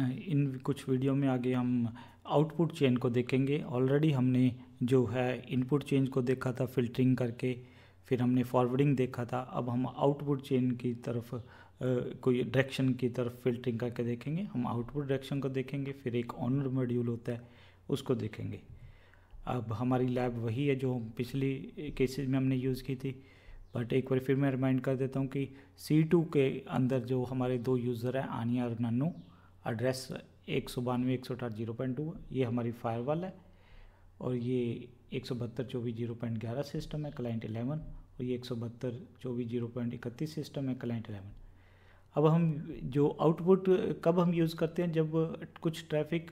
इन कुछ वीडियो में आगे हम आउटपुट चेन को देखेंगे ऑलरेडी हमने जो है इनपुट चेन को देखा था फिल्टरिंग करके फिर हमने फॉरवर्डिंग देखा था अब हम आउटपुट चेन की तरफ कोई डायरेक्शन की तरफ फिल्टरिंग करके देखेंगे हम आउटपुट डायरेक्शन को देखेंगे फिर एक ऑनर मॉड्यूल होता है उसको देखेंगे अब हमारी लैब वही है जो पिछली केसेज में हमने यूज़ की थी बट एक बार फिर मैं रिमाइंड कर देता हूँ कि सी टू के अंदर जो हमारे दो यूज़र हैं आनिया और नन्नू एड्रेस एक सौ बानवे एक सौ अठारह जीरो पॉइंट टू ये हमारी फायरवाल है और ये एक सौ बहत्तर चौबीस जीरो पॉइंट ग्यारह सिस्टम है क्लाइंट एलेवन और ये एक सौ बहत्तर चौबीस जीरो पॉइंट इकतीस सिस्टम है क्लाइंट एलेवन अब हम जो आउटपुट कब हम यूज़ करते हैं जब कुछ ट्रैफिक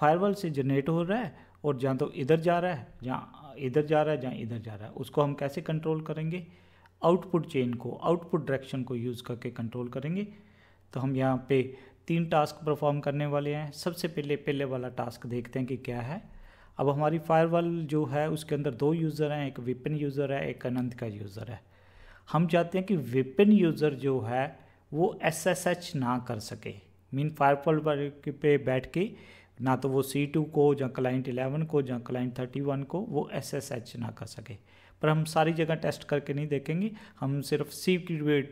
फायरवाल से जनरेट हो रहा है और जहाँ तो इधर जा रहा है जहाँ इधर जा रहा है जहाँ इधर जा रहा है उसको हम कैसे कंट्रोल करेंगे आउटपुट चेन को आउटपुट डायरेक्शन को यूज़ करके कंट्रोल करेंगे तो हम यहाँ पे तीन टास्क परफॉर्म करने वाले हैं सबसे पहले पहले वाला टास्क देखते हैं कि क्या है अब हमारी फायरवॉल जो है उसके अंदर दो यूज़र हैं एक वेपन यूज़र है एक अनंत का यूज़र है हम चाहते हैं कि वेपन यूज़र जो है वो एस एस एच ना कर सके मीन फायरवॉल पे बैठ के ना तो वो सी टू को या क्लाइंट एलेवन को या क्लाइंट थर्टी वन को वो एस एस एच ना कर सके पर हम सारी जगह टेस्ट करके नहीं देखेंगे हम सिर्फ सी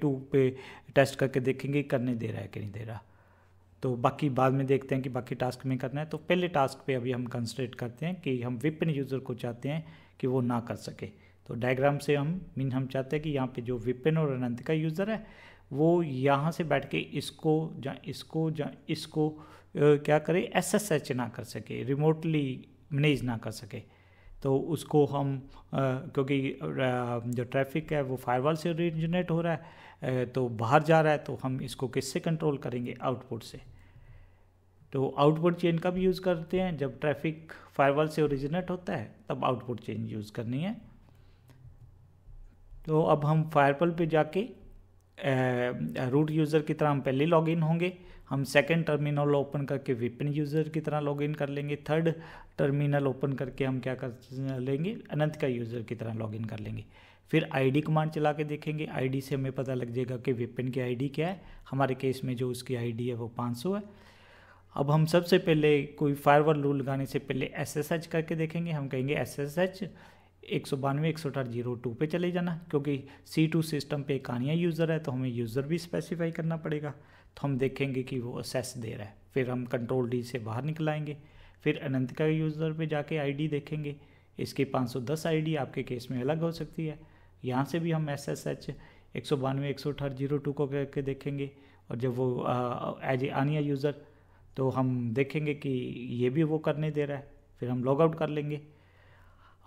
टू पे टेस्ट करके देखेंगे करने दे रहा है कि नहीं दे रहा तो बाकी बाद में देखते हैं कि बाकी टास्क में करना है तो पहले टास्क पे अभी हम कंसनट्रेट करते हैं कि हम विपिन यूज़र को चाहते हैं कि वो ना कर सके तो डायग्राम से हम मीन हम चाहते हैं कि यहाँ पे जो विपिन और अनंत का यूज़र है वो यहाँ से बैठ के इसको या इसको या इसको क्या करे एस ना कर सके रिमोटली मैनेज ना कर सके तो उसको हम क्योंकि जो ट्रैफिक है वो फायरवॉल से ओरिजिनेट हो रहा है तो बाहर जा रहा है तो हम इसको किससे कंट्रोल करेंगे आउटपुट से तो आउटपुट चेन का भी यूज़ करते हैं जब ट्रैफिक फायरवॉल से ओरिजिनेट होता है तब आउटपुट चेन यूज़ करनी है तो अब हम फायरवॉल पे जाके रूट यूज़र की तरह हम पहले लॉगिन होंगे हम सेकेंड टर्मिनल ओपन करके विपिन यूज़र की तरह लॉगिन कर लेंगे थर्ड टर्मिनल ओपन करके हम क्या कर लेंगे अनंत का यूज़र की तरह लॉगिन कर लेंगे फिर आईडी कमांड चला के देखेंगे आईडी से हमें पता लग जाएगा कि विपिन की आईडी क्या है हमारे केस में जो उसकी आईडी है वो 500 है अब हम सबसे पहले कोई फायरवॉल रूल लगाने से पहले एसएसएच करके देखेंगे हम कहेंगे एसएसएच एक सौ बानवे एक सौ अठारह जीरो टू पर चले जाना क्योंकि सी टू सिस्टम पे एक यूज़र है तो हमें यूज़र भी स्पेसिफाई करना पड़ेगा तो हम देखेंगे कि वो असेस दे रहा है फिर हम कंट्रोल डी से बाहर निकल आएंगे फिर अनंतिका यूज़र पे जाके आईडी देखेंगे इसकी 510 आईडी आपके केस में अलग हो सकती है यहाँ से भी हम एस एस एच एक सौ बानवे एक सौ अठारह जीरो टू को करके देखेंगे और जब वो एज ए आनिया यूज़र तो हम देखेंगे कि ये भी वो करने दे रहा है फिर हम लॉग आउट कर लेंगे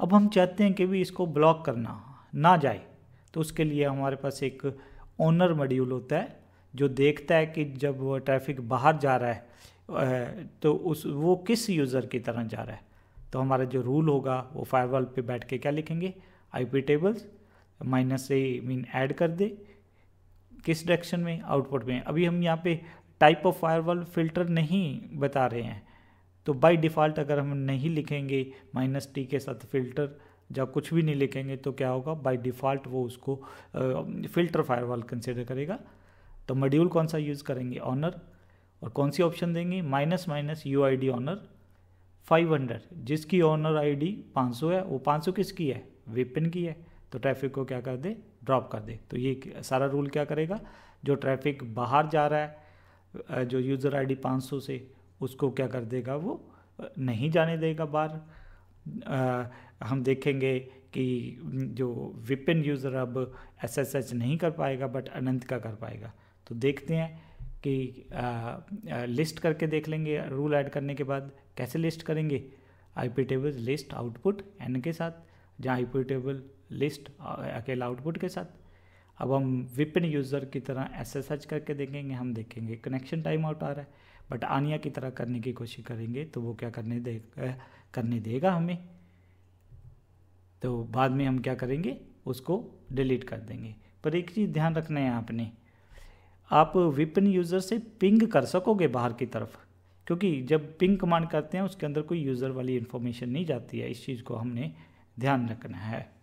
अब हम चाहते हैं कि भी इसको ब्लॉक करना ना जाए तो उसके लिए हमारे पास एक ओनर मॉड्यूल होता है जो देखता है कि जब वो ट्रैफिक बाहर जा रहा है तो उस वो किस यूज़र की तरह जा रहा है तो हमारा जो रूल होगा वो फायरवॉल पे बैठ के क्या लिखेंगे आईपी टेबल्स माइनस से मीन ऐड कर दे किस डायरेक्शन में आउटपुट में अभी हम यहाँ पे टाइप ऑफ फायरवॉल फिल्टर नहीं बता रहे हैं तो बाय डिफ़ॉल्ट अगर हम नहीं लिखेंगे माइनस टी के साथ फिल्टर जब कुछ भी नहीं लिखेंगे तो क्या होगा बाय डिफ़ॉल्ट वो उसको फिल्टर फायरवॉल कंसिडर करेगा तो मॉड्यूल कौन सा यूज़ करेंगे ऑनर और कौन सी ऑप्शन देंगे minus minus U I D owner five hundred जिसकी ऑनर आई डी पाँच सौ है वो पाँच सौ किसकी है वेपन की है तो ट्रैफिक को क्या कर दे ड्रॉप कर दे तो ये सारा रूल क्या करेगा जो ट्रैफिक बाहर जा रहा है जो यूज़र पाँच 500 से उसको क्या कर देगा वो नहीं जाने देगा बाहर हम देखेंगे कि जो विपिन यूज़र अब एसएसएच नहीं कर पाएगा बट अनंत का कर पाएगा तो देखते हैं कि आ, आ, लिस्ट करके देख लेंगे रूल ऐड करने के बाद कैसे लिस्ट करेंगे I P table list output N के साथ जहाँ आई पी टेबल लिस्ट अकेला आउटपुट के साथ अब हम विपिन यूज़र की तरह एस एच करके देखेंगे हम देखेंगे कनेक्शन टाइम आउट आ रहा है बट आनिया की तरह करने की कोशिश करेंगे तो वो क्या करने दे करने देगा हमें तो बाद में हम क्या करेंगे उसको डिलीट कर देंगे पर एक चीज़ ध्यान रखना है आपने आप विपिन यूज़र से पिंग कर सकोगे बाहर की तरफ क्योंकि जब पिंग कमांड करते हैं उसके अंदर कोई यूज़र वाली इन्फॉर्मेशन नहीं जाती है इस चीज़ को हमने ध्यान रखना है